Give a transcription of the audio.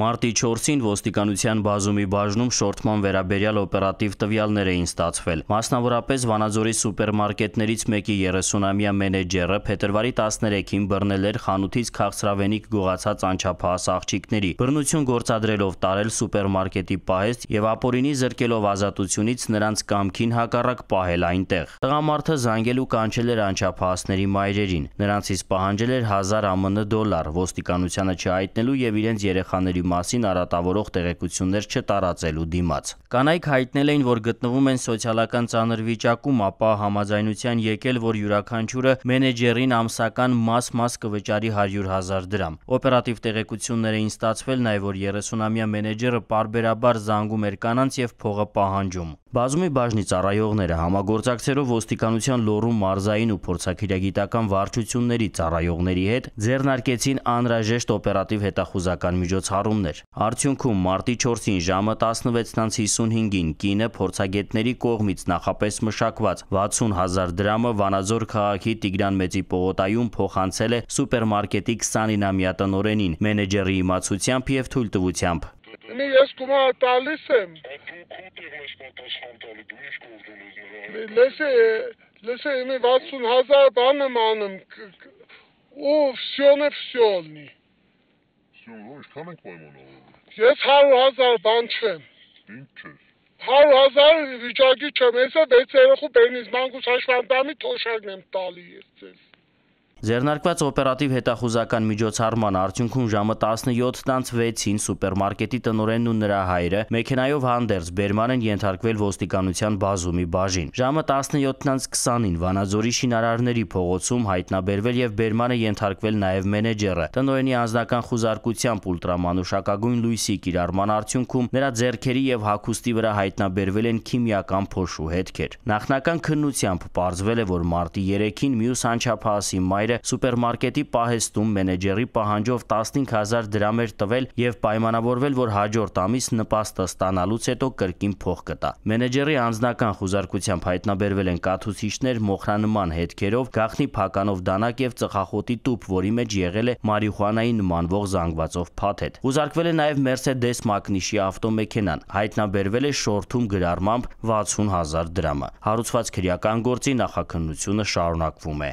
Մարտի 4-ին ոստիկանության բազումի բաժնում շորթման վերաբերյալ օպերատիվ տվյալներ էին ստացվել։ Մասնավորապես Վանաձորի սուպերմարկետներից մեկի 30-ամյա մենեջերը փետրվարի 13-ին բռնել էր խանութից քաղցրավենիք գողացած անչափահաս աղջիկների։ Բռնություն գործադրելով տարել սուպերմարկետի պահեստ եւ ապօրինի զրկելով ազատությունից նրանց կամքին հակառակ պահել այնտեղ։ Տղամարդը զանգել ու կանչել էր անչափահասների մայրերին։ Նրանցից պահանջել էր 1000 ԱՄՆ դոլար ոստիկանությանը չհայտնելու եւ իրենց երեխաների դեպի մասին արատավորող տեղեկություններ չտարածելու դիմաց։ Կանայք հայտնել էին, որ գտնվում են սոցիալական ծանր վիճակում, ապա համաձայնության եկել, որ յուրաքանչյուրը մենեջերին ամսական մաս-մաս կվճարի 100 000 դրամ։ Օպերատիվ տեղեկություններ էին ստացվել նաև, որ 30-ամյա մենեջերը պարբերաբար զանգում էր կանանց եւ փողը պահանջում։ Բազումի բաժնի ծառայողները համագործակցելով ոստիկանության լոռու մարզային ու փորձակիրագիտական վարչությունների ծառայողների հետ ձեռնարկեցին անհրաժեշտ օպերատիվ հետախուզական միջոցառումներ։ Արդյունքում մարտի 4-ին ժամը 16:55-ին կինը փորձագետների կողմից նախապես մշակված 60000 դրամը Վանաձոր քաղաքի Տիգրան Մեծի պողոտայում փոխանցել է սուպերմարկետի 29-ամյա տնօրենին մենեջերի իմացությամբ եւ թույլտվությամբ։ Ես գումար տալիս եմ լսե լսե իմի 60000 բանը մանում ու всё-ն всё-նի Всё, ինչքան ենք պայմանավորվում։ Ես 100000 բան չեմ։ Ինչ չես։ 100000 վիճակի չեմ, հեսա 6 երեխու բենիզ մանկուց հաշվանդամի թոշակն եմ տալի ես ձեզ։ Ձերնարկված օպերատիվ հետախուզական միջոցառման արդյունքում ժամը 17:06-ին սուպերմարկետի տնօրենն ու նրա հայրը մեքենայով հանդերձ բերման են ենթարկվել ոստիկանության բազումի բաժին։ Ժամը 17:20-ին Վանաձորի Շինարարների փողոցում հայտնաբերվել եւ բերմանը ենթարկվել նաեւ մենեջերը։ Տնօրենի անձնական խուզարկությամբ ուլտրամանուշակագույն լույսի կիրառման արդյունքում նրա ձեռքերի եւ հագուստի վրա հայտնաբերվել են քիմիական փոշու հետքեր։ Նախնական քննությամբ ողջվել է, որ մարտի 3-ին մյուս անչափահասի մայրը ընկերները սուպերմարկետի պահեստում մենեջերի պահանջով 15000 դրամ էր տվել եւ պայմանավորվել, որ հաջորդ ամիս նպաստը ստանալուց հետո կրկին փող կտա։ Մենեջերի անձնական խուզարկությամբ հայտնաբերվել են կաթուցիչներ մոխրանման հետքերով, գախնի փականով դանակ եւ ծխախոտի տուփ, որի մեջ եղել է մարիխուանայի նմանվող զանգվածով փաթեթ։ Խուզարկվել է նաեւ Mercedes մակնիշի ավտոմեքենան։ Հայտնաբերվել է շորթում գրառմամբ 60000 դրամը։ Հարուցված քրեական գործի նախաքննությունը շարունակվում է։